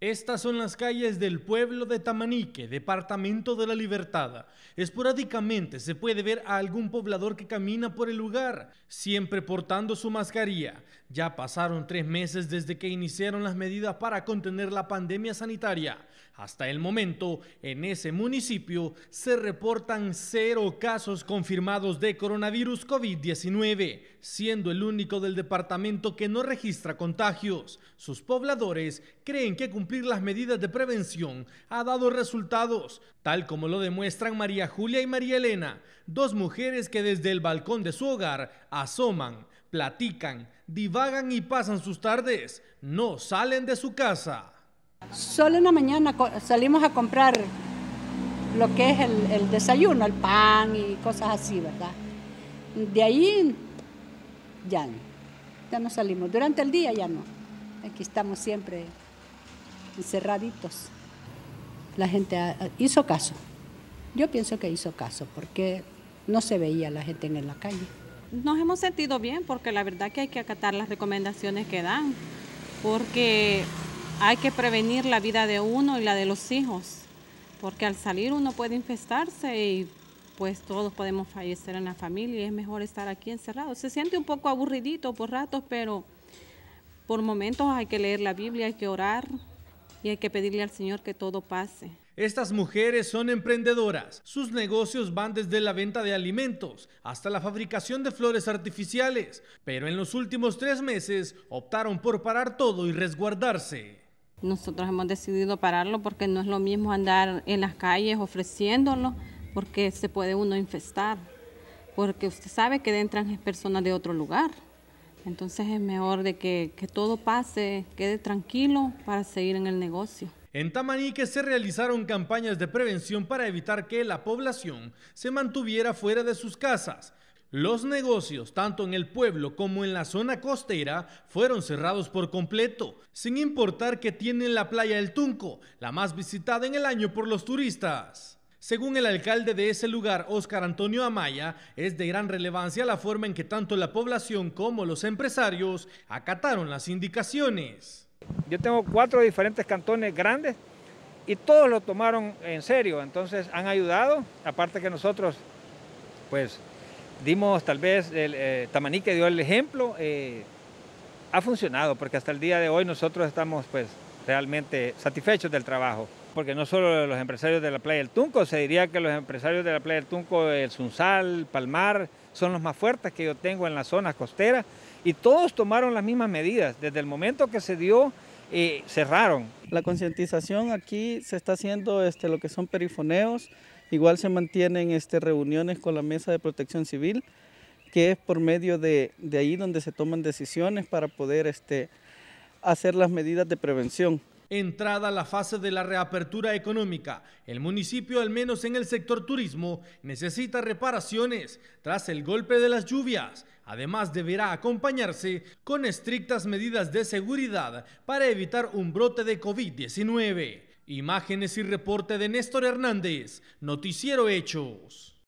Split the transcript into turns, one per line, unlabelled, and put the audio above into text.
Estas son las calles del pueblo de Tamanique, departamento de la Libertad. Esporádicamente se puede ver a algún poblador que camina por el lugar, siempre portando su mascarilla, ya pasaron tres meses desde que iniciaron las medidas para contener la pandemia sanitaria. Hasta el momento, en ese municipio se reportan cero casos confirmados de coronavirus COVID-19, siendo el único del departamento que no registra contagios. Sus pobladores creen que cumplir las medidas de prevención ha dado resultados, tal como lo demuestran María Julia y María Elena, dos mujeres que desde el balcón de su hogar asoman platican, divagan y pasan sus tardes. No salen de su casa.
Solo en la mañana salimos a comprar lo que es el, desayuno, el pan y cosas así, ¿verdad? De ahí ya no, ya no salimos. Durante el día ya no. Aquí estamos siempre encerraditos. La gente hizo caso. Yo pienso que hizo caso porque no se veía la gente en la calle
nos hemos sentido bien porque la verdad que hay que acatar las recomendaciones que dan, porque hay que prevenir la vida de uno y la de los hijos, porque al salir uno puede infestarse y pues todos podemos fallecer en la familia y es mejor estar aquí encerrado. Se siente un poco aburridito por ratos, pero por momentos hay que leer la Biblia, hay que orar y hay que pedirle al Señor que todo pase.
Estas mujeres son emprendedoras. Sus negocios van desde la venta de alimentos hasta la fabricación de flores artificiales, pero en los últimos tres meses optaron por parar todo y resguardarse.
Nosotros hemos decidido pararlo porque no es lo mismo andar en las calles ofreciéndolo, porque se puede uno infestar, porque usted sabe que entran personas de otro lugar. Entonces es mejor de que todo pase, quede tranquilo para seguir en el negocio.
En Tamanique se realizaron campañas de prevención para evitar que la población se mantuviera fuera de sus casas. Los negocios, tanto en el pueblo como en la zona costera, fueron cerrados por completo, sin importar que tienen la playa El Tunco, la más visitada en el año por los turistas. Según el alcalde de ese lugar, Óscar Antonio Amaya, es de gran relevancia la forma en que tanto la población como los empresarios acataron las indicaciones. Yo tengo cuatro diferentes cantones grandes y todos lo tomaron en serio, entonces han ayudado, aparte que nosotros pues dimos tal vez, el, eh, Tamanique dio el ejemplo, eh, ha funcionado porque hasta el día de hoy nosotros estamos pues realmente satisfechos del trabajo, porque no solo los empresarios de la playa del Tunco, se diría que los empresarios de la playa del Tunco, el Sunsal, Palmar, son los más fuertes que yo tengo en las zonas costeras, y todos tomaron las mismas medidas. Desde el momento que se dio, eh,
cerraron. La concientización aquí se está haciendo este, lo que son perifoneos, igual se mantienen este, reuniones con la Mesa de Protección Civil, que es por medio de, ahí donde se toman decisiones para poder este, hacer las medidas de prevención.
Entrada a la fase de la reapertura económica, el municipio, al menos en el sector turismo, necesita reparaciones tras el golpe de las lluvias, Además, deberá acompañarse con estrictas medidas de seguridad para evitar un brote de COVID-19. Imágenes y reporte de Néstor Hernández, Noticiero Hechos.